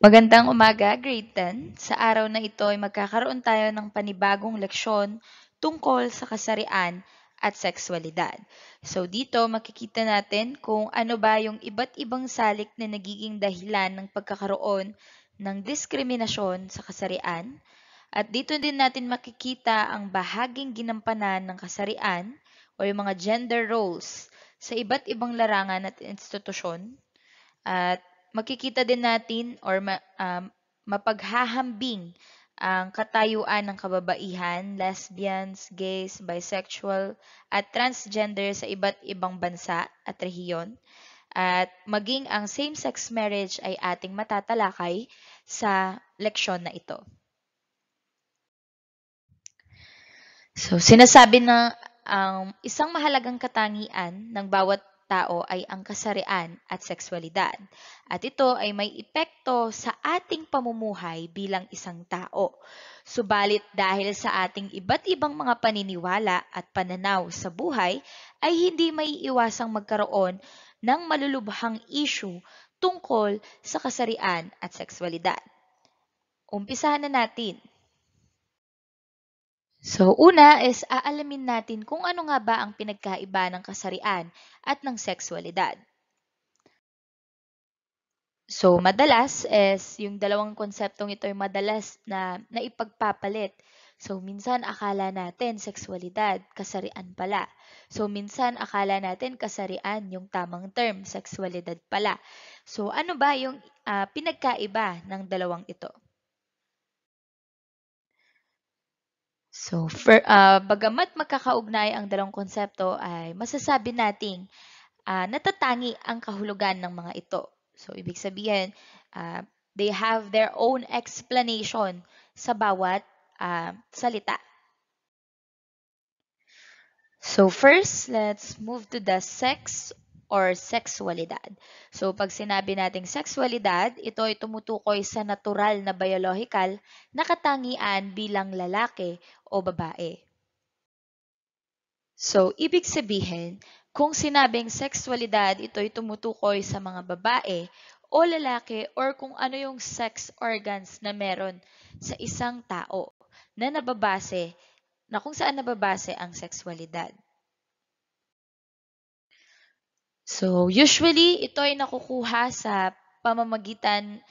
Magandang umaga, Grade 10. Sa araw na ito ay magkakaroon tayo ng panibagong leksyon tungkol sa kasarian at sexualidad. So dito makikita natin kung ano ba yung iba't ibang salik na nagiging dahilan ng pagkakaroon ng diskriminasyon sa kasarian. At dito din natin makikita ang bahaging ginampanan ng kasarian o yung mga gender roles sa iba't ibang larangan at institusyon. At makikita din natin or ma, um, mapaghahambing ang katayuan ng kababaihan, lesbians, gays, bisexual, at transgender sa iba't ibang bansa at rehiyon. At maging ang same-sex marriage ay ating matatalakay sa leksyon na ito. So, sinasabi na ang um, isang mahalagang katangian ng bawat tao ay ang kasarian at sekswalidad. At ito ay may epekto sa ating pamumuhay bilang isang tao. Subalit dahil sa ating iba't ibang mga paniniwala at pananaw sa buhay, ay hindi may iwasang magkaroon ng malulubhang issue tungkol sa kasarian at sekswalidad. Umpisahan na natin So una is aalamin natin kung ano nga ba ang pinagkaiba ng kasarian at ng sexualidad. So madalas is yung dalawang konseptong ito ay madalas na naipagpapalit. So minsan akala natin sexualidad, kasarian pala. So minsan akala natin kasarian yung tamang term, sexualidad pala. So ano ba yung uh, pinagkaiba ng dalawang ito? So, for, uh, ah, bagamat magkakaugnay ang dalawang konsepto ay masasabi nating uh, natatangi ang kahulugan ng mga ito. So, ibig sabihin, uh, they have their own explanation sa bawat uh, salita. So first, let's move to the sex or sexualidad. So pag sinabi nating sexualidad, ito ay tumutukoy sa natural na biological na katangian bilang lalaki o babae. So ibig sabihin, kung sinabing sexualidad, ito ay tumutukoy sa mga babae o lalaki or kung ano yung sex organs na meron sa isang tao na nababase na kung saan nababase ang sexualidad. So, usually ito ay nakukuha sa pamamagitan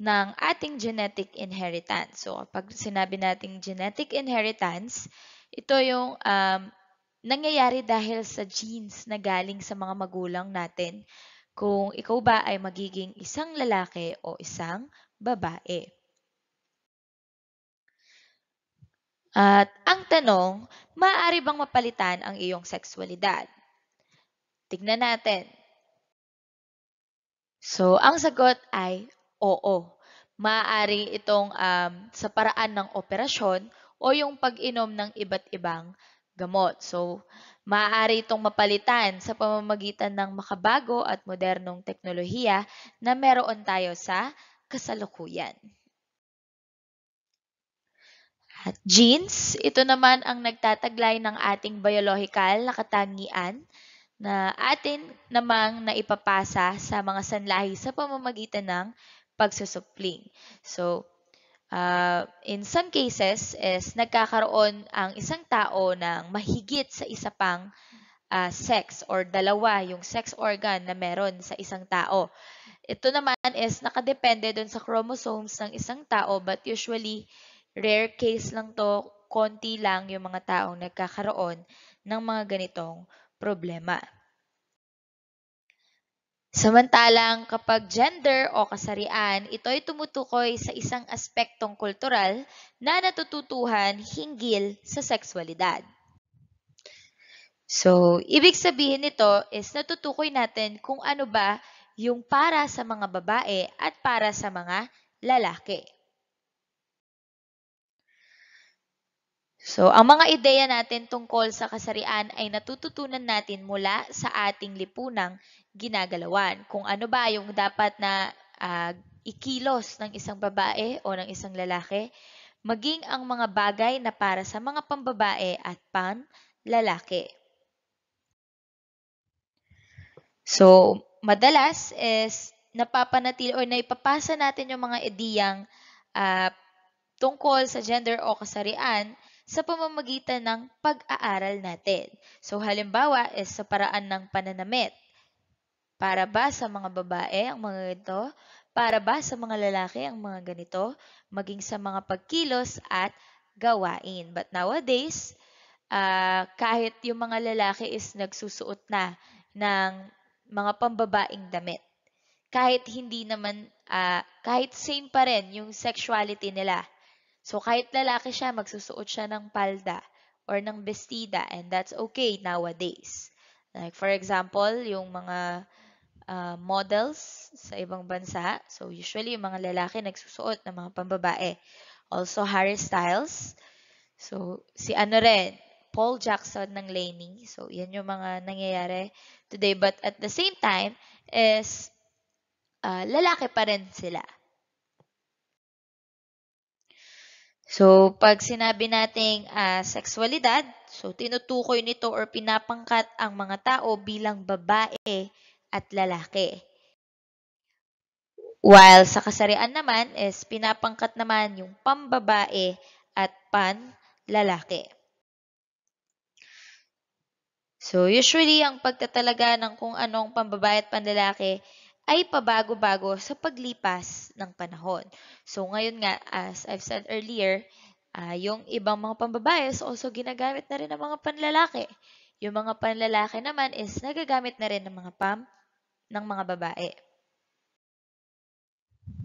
ng ating genetic inheritance. So, pag sinabi nating genetic inheritance, ito yung um, nangyayari dahil sa genes na galing sa mga magulang natin kung ikaw ba ay magiging isang lalaki o isang babae. At ang tanong, maaari bang mapalitan ang iyong sexualidad? Tignan natin. So, ang sagot ay oo. Maaari itong um, sa paraan ng operasyon o yung pag-inom ng iba't ibang gamot. So, maaari itong mapalitan sa pamamagitan ng makabago at modernong teknolohiya na meron tayo sa kasalukuyan. At genes, ito naman ang nagtataglay ng ating biological na katangian na atin namang naipapasa sa mga sanlahi sa pamamagitan ng pagsusupling. So, uh, in some cases is nagkakaroon ang isang tao ng mahigit sa isa pang uh, sex or dalawa yung sex organ na meron sa isang tao. Ito naman is nakadepende doon sa chromosomes ng isang tao but usually rare case lang to, konti lang yung mga taong nagkakaroon ng mga ganitong problema. Samantalang kapag gender o kasarian, ito ay tumutukoy sa isang aspektong kultural na natututuhan hinggil sa sexualidad. So, ibig sabihin nito is natutukoy natin kung ano ba yung para sa mga babae at para sa mga lalaki. So, ang mga ideya natin tungkol sa kasarian ay natututunan natin mula sa ating lipunang ginagalawan. Kung ano ba yung dapat na uh, ikilos ng isang babae o ng isang lalaki, maging ang mga bagay na para sa mga pambabae at pan lalaki. So, madalas is napapanatili or naipapasa natin yung mga ideyang uh, tungkol sa gender o kasarian sa pamamagitan ng pag-aaral natin. So halimbawa is sa paraan ng pananamit. Para ba sa mga babae ang mga ganito? Para ba sa mga lalaki ang mga ganito? Maging sa mga pagkilos at gawain. But nowadays, uh, kahit yung mga lalaki is nagsusuot na ng mga pambabaing damit. Kahit hindi naman, uh, kahit same pa rin yung sexuality nila. So kahit lalaki siya, magsusuot siya ng palda or ng bestida and that's okay nowadays. Like for example, yung mga uh, models sa ibang bansa. So, usually, yung mga lalaki nagsusuot ng mga pambabae. Also, Harry Styles. So, si ano rin, Paul Jackson ng Laney. So, yan yung mga nangyayari today. But at the same time, is uh, lalaki pa rin sila. So, pag sinabi nating uh, sexualidad, so tinutukoy nito or pinapangkat ang mga tao bilang babae at lalaki. While sa kasarian naman is pinapangkat naman yung pambabae at panlalaki. So usually ang pagtatalaga ng kung anong pambabae at panlalaki ay pabago-bago sa paglipas ng panahon. So ngayon nga as I've said earlier, uh, yung ibang mga pambabae is also ginagamit na rin ng mga panlalaki. Yung mga panlalaki naman is nagagamit na rin ng mga pambabae ng mga babae.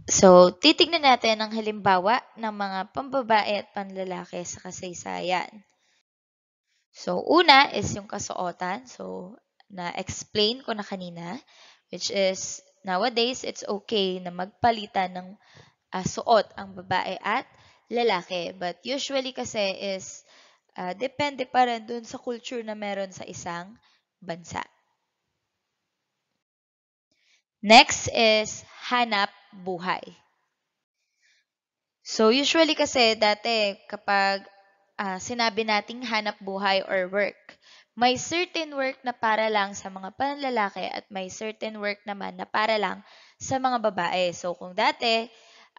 So, titignan natin ang halimbawa ng mga pambabae at panlalaki sa kasaysayan. So, una is yung kasuotan. So, na-explain ko na kanina, which is nowadays, it's okay na magpalitan ng uh, suot ang babae at lalaki. But usually kasi is uh, depende pa rin dun sa culture na meron sa isang bansa. Next is hanap buhay. So, usually kasi dati kapag uh, sinabi nating hanap buhay or work, may certain work na para lang sa mga panlalaki at may certain work naman na para lang sa mga babae. So, kung dati,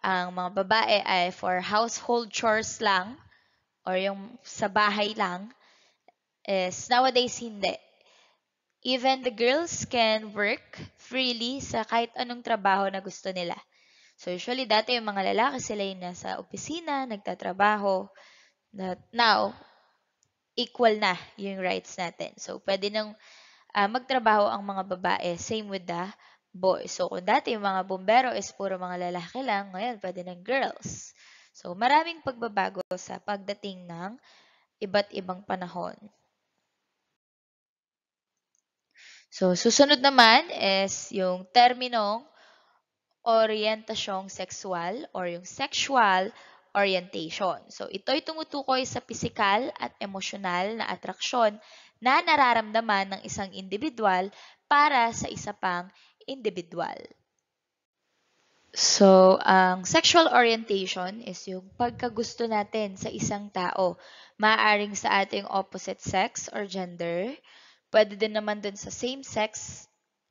ang mga babae ay for household chores lang or yung sa bahay lang, is nowadays hindi. Even the girls can work freely sa kahit anong trabaho na gusto nila. So usually dati yung mga lalaki sila yung nasa opisina, nagtatrabaho. That now, equal na yung rights natin. So pwede nang uh, magtrabaho ang mga babae. Same with the boys. So kung dati yung mga bombero is puro mga lalaki lang, ngayon pwede ng girls. So maraming pagbabago sa pagdating ng iba't ibang panahon. So, susunod naman is yung terminong orientasyong sexual or yung sexual orientation. So, ito'y tumutukoy sa pisikal at emosyonal na atraksyon na nararamdaman ng isang individual para sa isa pang individual. So, ang sexual orientation is yung pagkagusto natin sa isang tao, maaring sa ating opposite sex or gender, Pwede din naman dun sa same sex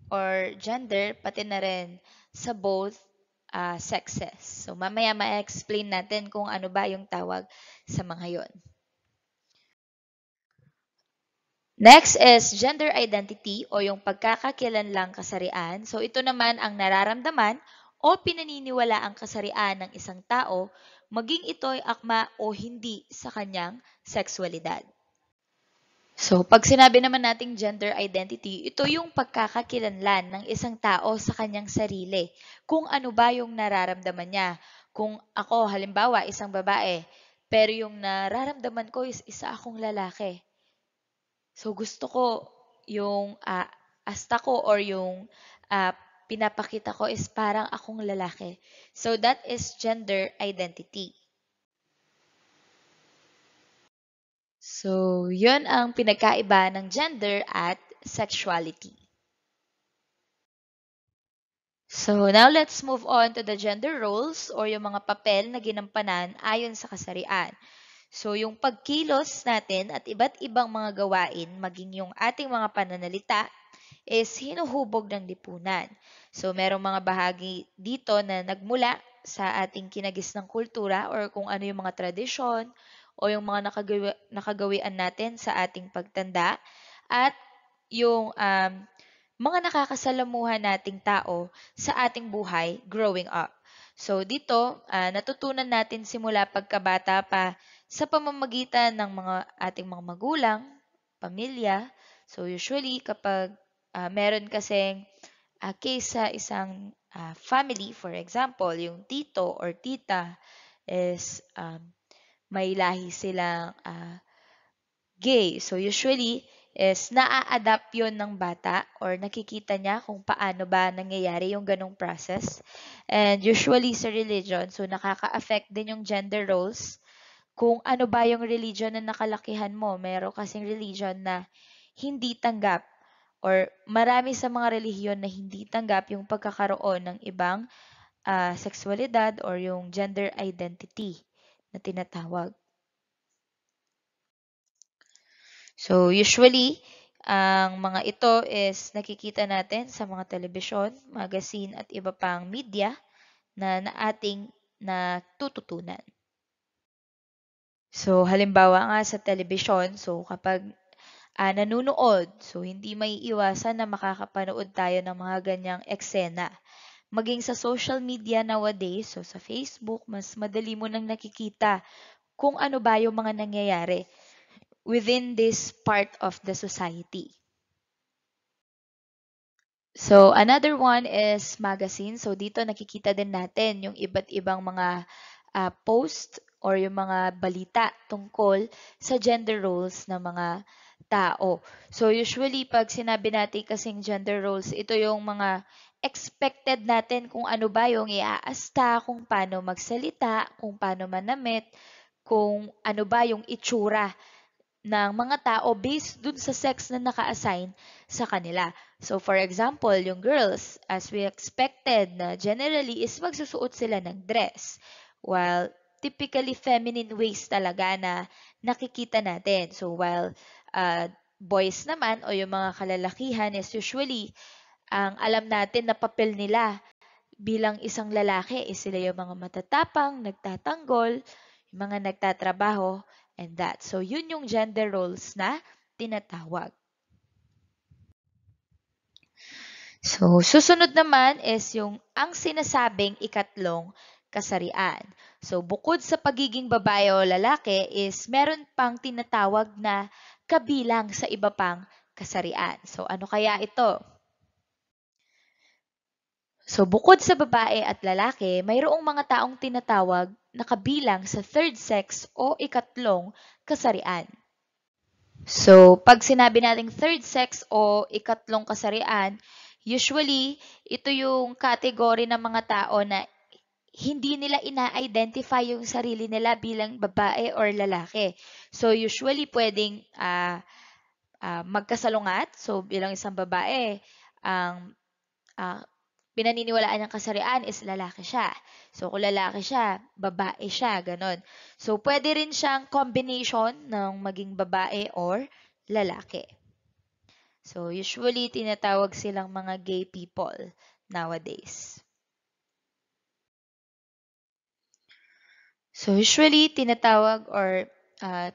or gender, pati na rin sa both uh, sexes. So mamaya ma-explain natin kung ano ba yung tawag sa mga yon. Next is gender identity o yung pagkakakilanlang kasarian. So ito naman ang nararamdaman o pinaniniwala ang kasarian ng isang tao, maging ito'y akma o hindi sa kanyang sexualidad. So, pag sinabi naman nating gender identity, ito yung pagkakakilanlan ng isang tao sa kanyang sarili. Kung ano ba yung nararamdaman niya. Kung ako, halimbawa, isang babae, pero yung nararamdaman ko is isa akong lalaki. So, gusto ko yung uh, asta ko or yung uh, pinapakita ko is parang akong lalaki. So, that is gender identity. So, yun ang pinagkaiba ng gender at sexuality. So, now let's move on to the gender roles or yung mga papel na ginampanan ayon sa kasarian. So, yung pagkilos natin at iba't ibang mga gawain, maging yung ating mga pananalita, is hinuhubog ng lipunan. So, merong mga bahagi dito na nagmula sa ating kinagis ng kultura or kung ano yung mga tradisyon, o yung mga nakagawi, nakagawian natin sa ating pagtanda at yung um, mga nakakasalamuhan nating tao sa ating buhay growing up. So dito, uh, natutunan natin simula pagkabata pa sa pamamagitan ng mga ating mga magulang, pamilya. So usually kapag uh, meron kasing uh, case sa isang uh, family, for example, yung tito or tita is um, may lahi silang uh, gay. So usually is naa-adapt 'yon ng bata or nakikita niya kung paano ba nangyayari yung ganong process. And usually sa religion, so nakaka-affect din yung gender roles kung ano ba yung religion na nakalakihan mo. Meron kasing religion na hindi tanggap or marami sa mga relihiyon na hindi tanggap yung pagkakaroon ng ibang uh, sexualidad or yung gender identity na tinatawag. So, usually, ang mga ito is nakikita natin sa mga telebisyon, magazine at iba pang media na, na ating natututunan. So, halimbawa nga sa telebisyon, so kapag uh, nanonood. So, hindi may iwasan na makakapanood tayo ng mga ganyang eksena maging sa social media nowadays, so sa Facebook, mas madali mo nang nakikita kung ano ba yung mga nangyayari within this part of the society. So, another one is magazine. So, dito nakikita din natin yung iba't ibang mga uh, post or yung mga balita tungkol sa gender roles ng mga tao. So, usually, pag sinabi natin kasing gender roles, ito yung mga expected natin kung ano ba yung iaasta, kung paano magsalita, kung paano manamit, kung ano ba yung itsura ng mga tao based dun sa sex na naka-assign sa kanila. So for example, yung girls, as we expected na generally is magsusuot sila ng dress. While typically feminine ways talaga na nakikita natin. So while uh, boys naman o yung mga kalalakihan is usually ang alam natin na papel nila bilang isang lalaki is sila yung mga matatapang, nagtatanggol, yung mga nagtatrabaho, and that. So, yun yung gender roles na tinatawag. So, susunod naman is yung ang sinasabing ikatlong kasarian. So, bukod sa pagiging babae o lalaki is meron pang tinatawag na kabilang sa iba pang kasarian. So, ano kaya ito? So bukod sa babae at lalaki, mayroong mga taong tinatawag na kabilang sa third sex o ikatlong kasarian. So pag sinabi nating third sex o ikatlong kasarian, usually ito yung kategory ng mga tao na hindi nila ina-identify yung sarili nila bilang babae or lalaki. So usually pwedeng uh, uh, magkasalungat. So bilang isang babae, ang um, uh, pinaniniwalaan niyang kasarian is lalaki siya. So, kung lalaki siya, babae siya, ganun. So, pwede rin siyang combination ng maging babae or lalaki. So, usually, tinatawag silang mga gay people nowadays. So, usually, tinatawag or uh,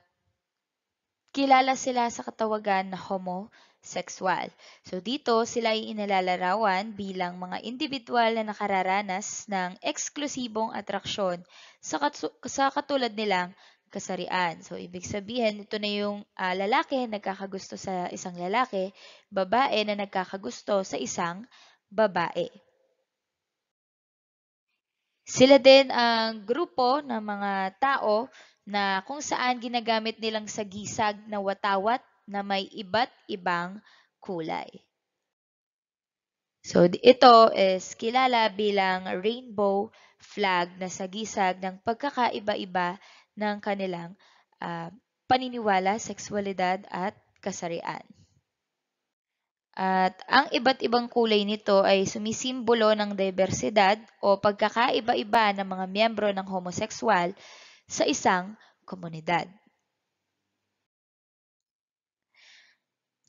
kilala sila sa katawagan na homo, sexual. So dito sila ay inilalarawan bilang mga individual na nakararanas ng eksklusibong atraksyon sa, sa katulad nilang kasarian. So, ibig sabihin, ito na yung uh, lalaki na nagkakagusto sa isang lalaki, babae na nagkakagusto sa isang babae. Sila din ang grupo ng mga tao na kung saan ginagamit nilang sagisag na watawat na may iba't ibang kulay. So, ito is kilala bilang rainbow flag na sagisag ng pagkakaiba-iba ng kanilang uh, paniniwala, sexualidad at kasarian. At ang iba't ibang kulay nito ay sumisimbolo ng diversidad o pagkakaiba-iba ng mga miyembro ng homosexual sa isang komunidad.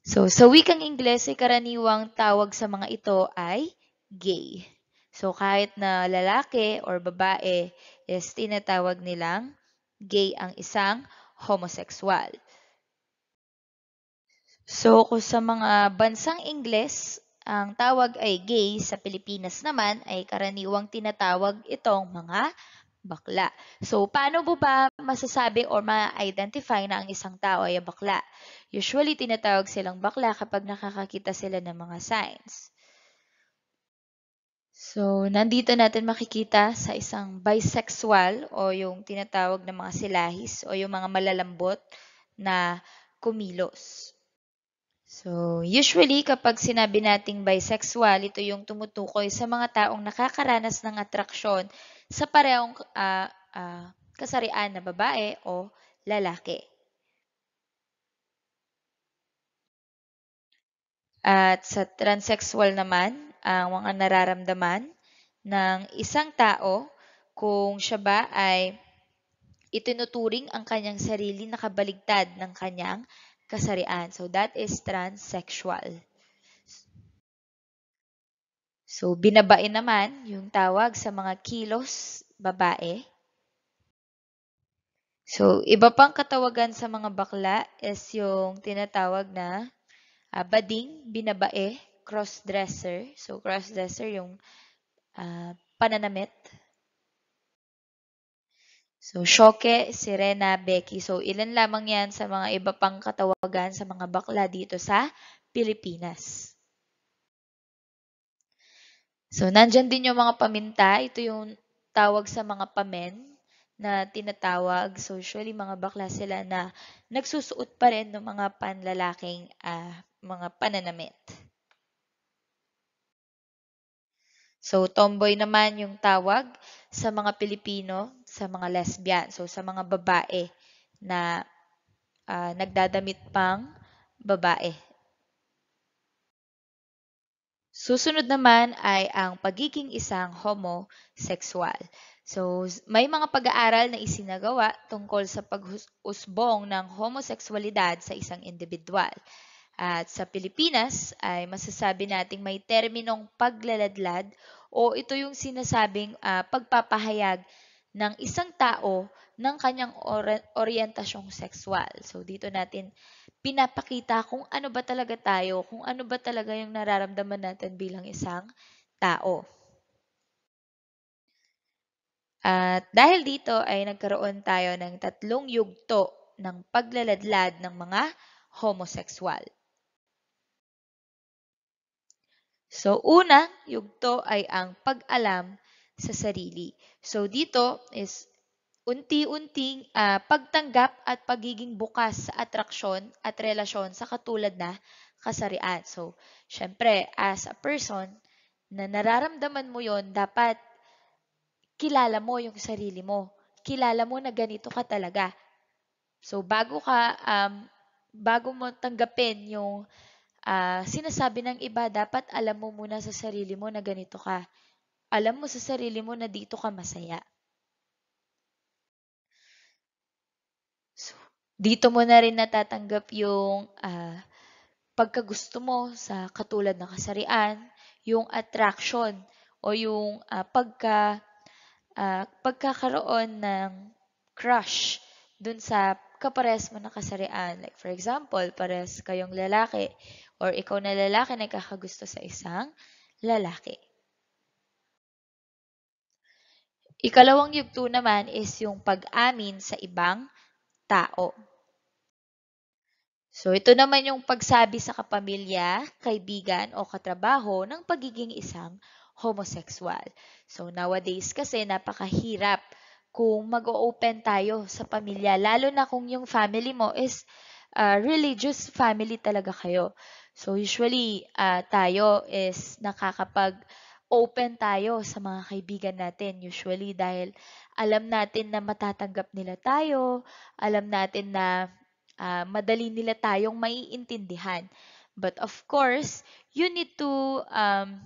So, sa wikang Ingles ay karaniwang tawag sa mga ito ay gay. So, kahit na lalaki or babae is tinatawag nilang gay ang isang homosexual. So, kung sa mga bansang Ingles, ang tawag ay gay, sa Pilipinas naman ay karaniwang tinatawag itong mga bakla. So, paano mo ba masasabi or ma-identify na ang isang tao ay bakla? Usually, tinatawag silang bakla kapag nakakakita sila ng mga signs. So, nandito natin makikita sa isang bisexual o yung tinatawag na mga silahis o yung mga malalambot na kumilos. So, usually kapag sinabi nating bisexual, ito yung tumutukoy sa mga taong nakakaranas ng atraksyon sa parehong uh, uh, kasarian na babae o lalaki. At sa transsexual naman, ang mga nararamdaman ng isang tao kung siya ba ay itinuturing ang kanyang sarili na kabaligtad ng kanyang kasarian. So that is transsexual. So, binabain naman yung tawag sa mga kilos babae. So, iba pang katawagan sa mga bakla is yung tinatawag na uh, bading, binabae, crossdresser. So, crossdresser yung uh, pananamit. So, Shoke, Sirena, Becky. So, ilan lamang yan sa mga iba pang katawagan sa mga bakla dito sa Pilipinas. So, nandyan din yung mga paminta. Ito yung tawag sa mga pamen na tinatawag. socially. mga bakla sila na nagsusuot pa rin ng mga panlalaking uh, mga pananamit. So, tomboy naman yung tawag sa mga Pilipino, sa mga lesbian, so sa mga babae na uh, nagdadamit pang babae Susunod naman ay ang pagiging isang homosexual. So, may mga pag-aaral na isinagawa tungkol sa pag-usbong ng homosexualidad sa isang individual. At sa Pilipinas ay masasabi nating may terminong paglaladlad o ito yung sinasabing uh, pagpapahayag ng isang tao ng kanyang or- orientasyong sexual. So dito natin pinapakita kung ano ba talaga tayo, kung ano ba talaga yung nararamdaman natin bilang isang tao. At dahil dito ay nagkaroon tayo ng tatlong yugto ng paglaladlad ng mga homosexual. So unang yugto ay ang pag-alam sa sarili. So dito is unti-unting uh, pagtanggap at pagiging bukas sa atraksyon at relasyon sa katulad na kasarian. So, syempre, as a person na nararamdaman mo yon dapat kilala mo yung sarili mo. Kilala mo na ganito ka talaga. So, bago ka, um, bago mo tanggapin yung uh, sinasabi ng iba, dapat alam mo muna sa sarili mo na ganito ka. Alam mo sa sarili mo na dito ka masaya. Dito mo na rin natatanggap yung uh, pagkagusto mo sa katulad ng kasarian, yung attraction o yung uh, pagka uh, pagkakaroon ng crush dun sa kapares mo na kasarian. Like for example, pares kayong lalaki or ikaw na lalaki nagkakagusto sa isang lalaki. Ikalawang yugto naman is yung pag-amin sa ibang tao. So, ito naman yung pagsabi sa kapamilya, kaibigan, o katrabaho ng pagiging isang homosexual. So, nowadays kasi napakahirap kung mag-open tayo sa pamilya, lalo na kung yung family mo is uh, religious family talaga kayo. So, usually uh, tayo is nakakapag- open tayo sa mga kaibigan natin usually dahil alam natin na matatanggap nila tayo, alam natin na uh, madali nila tayong maiintindihan. But of course, you need to um,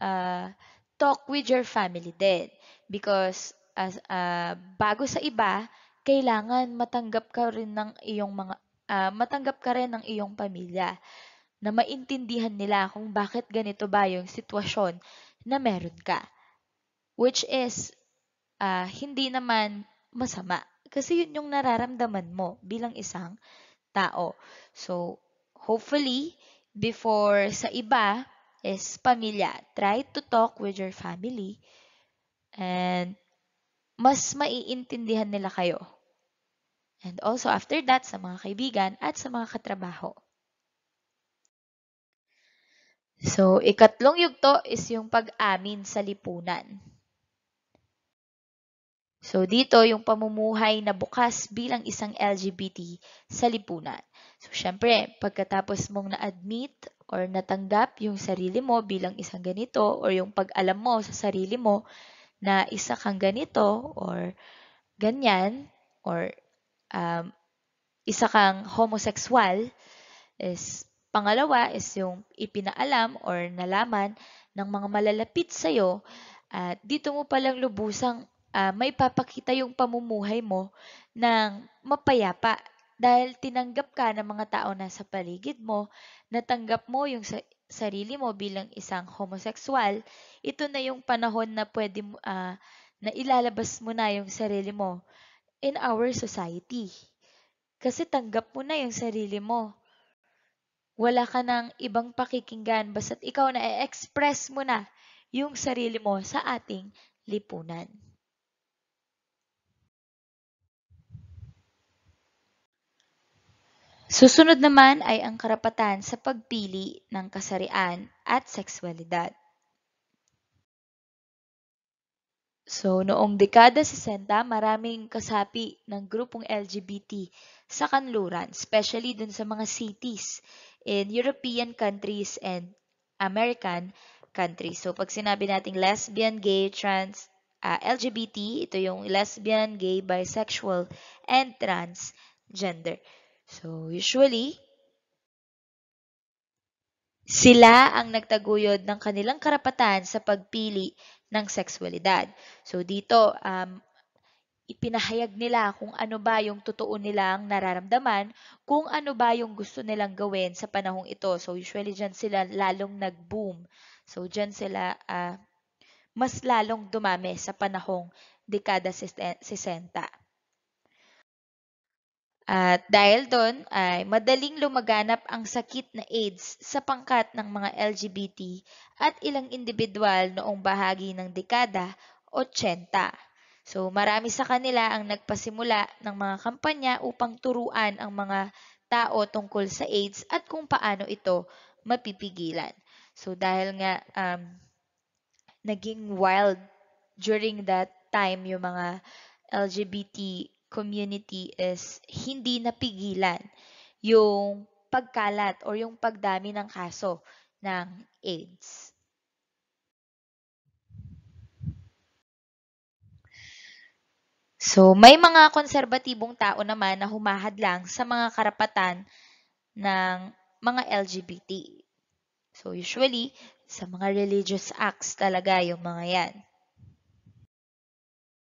uh, talk with your family then because as uh, bago sa iba, kailangan matanggap ka rin ng iyong mga uh, matanggap ka rin ng iyong pamilya na maintindihan nila kung bakit ganito ba yung sitwasyon na meron ka. Which is, uh, hindi naman masama. Kasi yun yung nararamdaman mo bilang isang tao. So, hopefully, before sa iba is pamilya. Try to talk with your family and mas maiintindihan nila kayo. And also after that, sa mga kaibigan at sa mga katrabaho. So, ikatlong yugto is yung pag-amin sa lipunan. So, dito yung pamumuhay na bukas bilang isang LGBT sa lipunan. So, syempre, pagkatapos mong na-admit or natanggap yung sarili mo bilang isang ganito or yung pag-alam mo sa sarili mo na isa kang ganito or ganyan or um, isa kang homosexual is Pangalawa is yung ipinaalam or nalaman ng mga malalapit sa'yo at uh, dito mo palang lubusang uh, ah, may papakita yung pamumuhay mo ng mapayapa dahil tinanggap ka ng mga tao na sa paligid mo, natanggap mo yung sa- sarili mo bilang isang homosexual, ito na yung panahon na pwede mo, uh, na ilalabas mo na yung sarili mo in our society. Kasi tanggap mo na yung sarili mo. Wala ka ng ibang pakikinggan basta't ikaw na i express mo na yung sarili mo sa ating lipunan. Susunod naman ay ang karapatan sa pagpili ng kasarian at sexualidad. So, noong dekada 60, maraming kasapi ng grupong LGBT sa kanluran, especially dun sa mga cities in European countries and American countries. So, pag sinabi nating lesbian, gay, trans, uh, ah, LGBT, ito yung lesbian, gay, bisexual, and transgender. So, usually, sila ang nagtaguyod ng kanilang karapatan sa pagpili ng sexualidad. So, dito, um, Ipinahayag nila kung ano ba yung totoo nilang nararamdaman, kung ano ba yung gusto nilang gawin sa panahong ito. So usually dyan sila lalong nag-boom. So dyan sila uh, mas lalong dumami sa panahong dekada 60. At dahil doon ay madaling lumaganap ang sakit na AIDS sa pangkat ng mga LGBT at ilang individual noong bahagi ng dekada 80. So marami sa kanila ang nagpasimula ng mga kampanya upang turuan ang mga tao tungkol sa AIDS at kung paano ito mapipigilan. So dahil nga um, naging wild during that time yung mga LGBT community is hindi napigilan yung pagkalat or yung pagdami ng kaso ng AIDS. So, may mga konserbatibong tao naman na humahad lang sa mga karapatan ng mga LGBT. So, usually, sa mga religious acts talaga yung mga yan.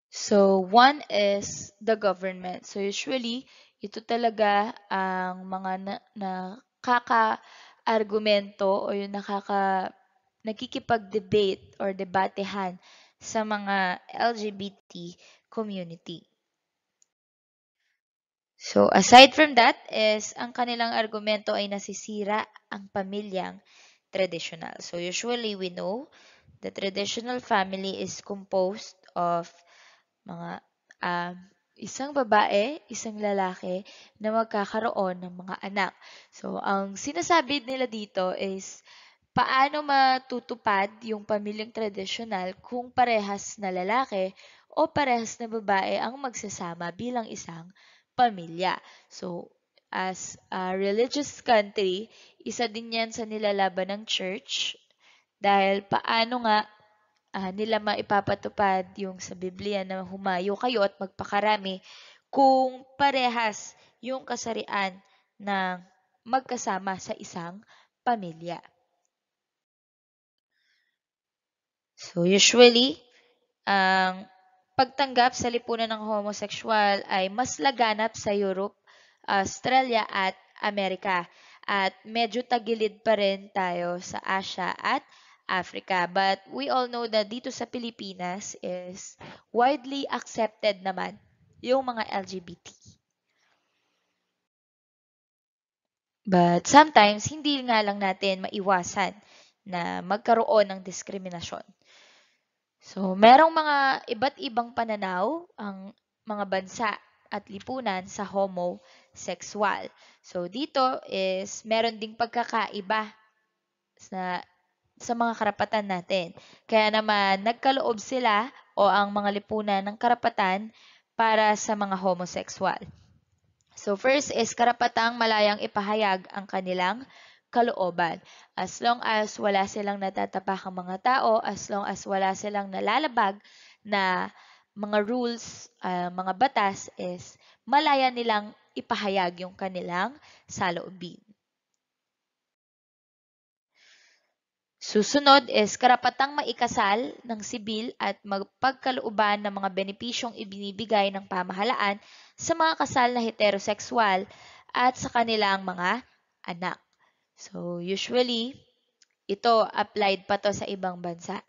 So, one is the government. So, usually, ito talaga ang mga na, nakaka-argumento o yung nakaka, nakikipag-debate or debatehan sa mga LGBT community. So, aside from that is, ang kanilang argumento ay nasisira ang pamilyang traditional. So, usually we know the traditional family is composed of mga uh, isang babae, isang lalaki na magkakaroon ng mga anak. So, ang sinasabi nila dito is, paano matutupad yung pamilyang traditional kung parehas na lalaki o parehas na babae ang magsasama bilang isang pamilya. So, as a religious country, isa din yan sa nilalaban ng church dahil paano nga uh, nila maipapatupad yung sa Biblia na humayo kayo at magpakarami kung parehas yung kasarian ng magkasama sa isang pamilya. So usually, ang pagtanggap sa lipunan ng homosexual ay mas laganap sa Europe, Australia at Amerika. At medyo tagilid pa rin tayo sa Asia at Africa. But we all know that dito sa Pilipinas is widely accepted naman yung mga LGBT. But sometimes, hindi nga lang natin maiwasan na magkaroon ng diskriminasyon. So, merong mga iba't ibang pananaw ang mga bansa at lipunan sa homosexual. So, dito is meron ding pagkakaiba sa, sa mga karapatan natin. Kaya naman, nagkaloob sila o ang mga lipunan ng karapatan para sa mga homosexual. So, first is karapatang malayang ipahayag ang kanilang kalooban. As long as wala silang natatapakang mga tao, as long as wala silang nalalabag na mga rules, uh, mga batas is malaya nilang ipahayag yung kanilang saloobin. Susunod is karapatang maikasal ng sibil at magpagkalooban ng mga benepisyong ibinibigay ng pamahalaan sa mga kasal na heterosexual at sa kanilang mga anak. So, usually, ito applied pa to sa ibang bansa.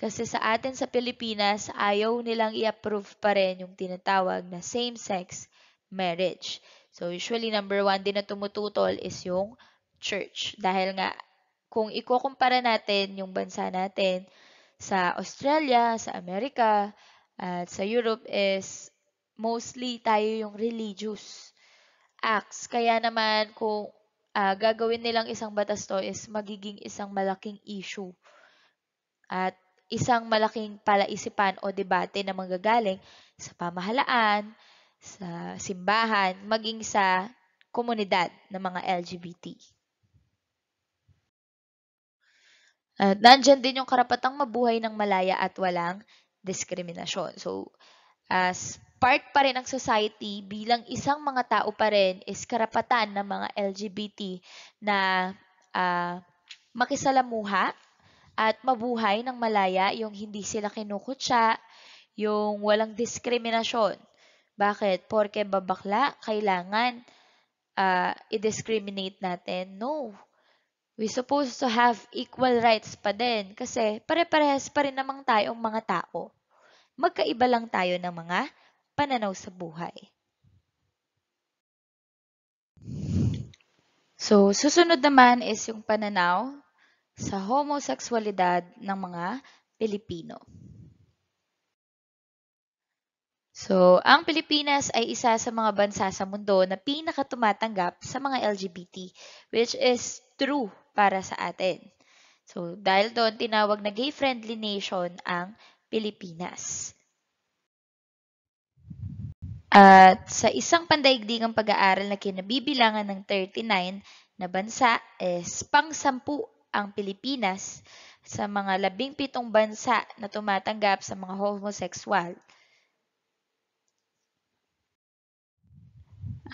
Kasi sa atin sa Pilipinas, ayaw nilang i-approve pa rin yung tinatawag na same-sex marriage. So, usually, number one din na tumututol is yung church. Dahil nga, kung ikukumpara natin yung bansa natin sa Australia, sa Amerika, at sa Europe is mostly tayo yung religious acts. Kaya naman kung uh, gagawin nilang isang batas to is magiging isang malaking issue at isang malaking palaisipan o debate na manggagaling sa pamahalaan, sa simbahan, maging sa komunidad ng mga LGBT. At nandyan din yung karapatang mabuhay ng malaya at walang diskriminasyon. So, as ah, part pa rin ng society bilang isang mga tao pa rin is karapatan ng mga LGBT na uh, makisalamuha at mabuhay ng malaya yung hindi sila kinukutsa, yung walang diskriminasyon. Bakit? Porke babakla, kailangan uh, i-discriminate natin. No. We supposed to have equal rights pa din kasi pare-parehas pa rin namang tayong mga tao. Magkaiba lang tayo ng mga pananaw sa buhay. So, susunod naman is yung pananaw sa homosexualidad ng mga Pilipino. So, ang Pilipinas ay isa sa mga bansa sa mundo na pinakatumatanggap sa mga LGBT, which is true para sa atin. So, dahil doon, tinawag na gay-friendly nation ang Pilipinas. At sa isang pandaigdigang pag-aaral na kinabibilangan ng 39 na bansa, es pang-sampu ang Pilipinas sa mga labing pitong bansa na tumatanggap sa mga homosexual.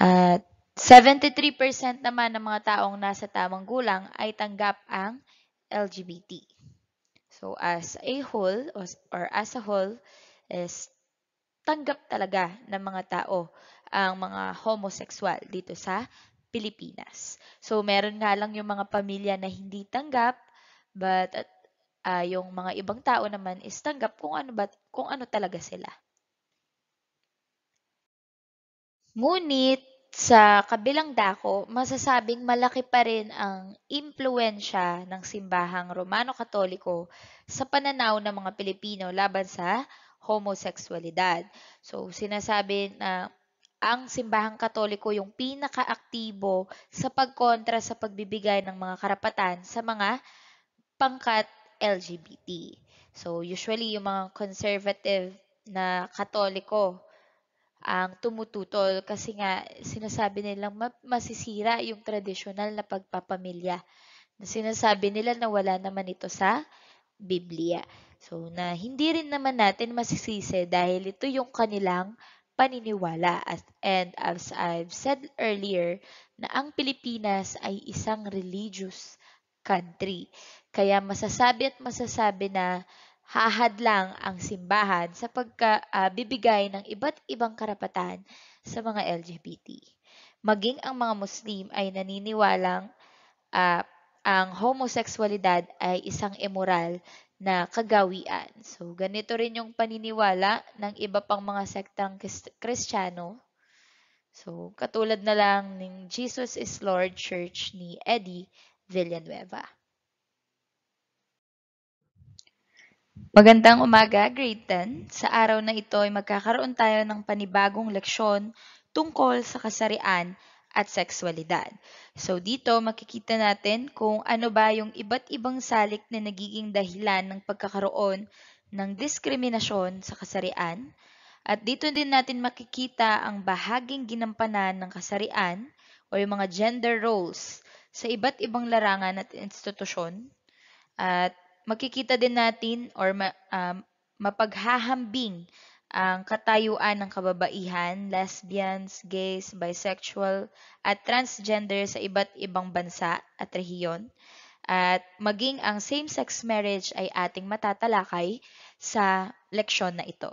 At 73% naman ng mga taong nasa tamang gulang ay tanggap ang LGBT. So, as a whole or as a whole is tanggap talaga ng mga tao ang mga homosexual dito sa Pilipinas. So, meron nga lang yung mga pamilya na hindi tanggap but at, uh, yung mga ibang tao naman is tanggap kung ano, ba, kung ano talaga sila. Ngunit, sa kabilang dako, masasabing malaki pa rin ang impluensya ng simbahang Romano-Katoliko sa pananaw ng mga Pilipino laban sa homosexualidad. So, sinasabi na ang simbahang katoliko yung pinakaaktibo sa pagkontra sa pagbibigay ng mga karapatan sa mga pangkat LGBT. So, usually yung mga conservative na katoliko ang tumututol kasi nga sinasabi nilang masisira yung traditional na pagpapamilya. Na sinasabi nila na wala naman ito sa Biblia. So na hindi rin naman natin masisisi dahil ito yung kanilang paniniwala. As, and as I've said earlier, na ang Pilipinas ay isang religious country. Kaya masasabi at masasabi na hahad lang ang simbahan sa pagbibigay ah, uh, ng iba't ibang karapatan sa mga LGBT. Maging ang mga Muslim ay naniniwalang uh, ang homosexualidad ay isang immoral na kagawian. So, ganito rin yung paniniwala ng iba pang mga sektang kristyano. So, katulad na lang ng Jesus is Lord Church ni Eddie Villanueva. Magandang umaga, Grade 10. Sa araw na ito ay magkakaroon tayo ng panibagong leksyon tungkol sa kasarian at sexualidad. So dito makikita natin kung ano ba yung iba't ibang salik na nagiging dahilan ng pagkakaroon ng diskriminasyon sa kasarian. At dito din natin makikita ang bahaging ginampanan ng kasarian o yung mga gender roles sa iba't ibang larangan at institusyon. At makikita din natin or ma, um, mapaghahambing ang katayuan ng kababaihan, lesbians, gays, bisexual, at transgender sa iba't ibang bansa at rehiyon. At maging ang same-sex marriage ay ating matatalakay sa leksyon na ito.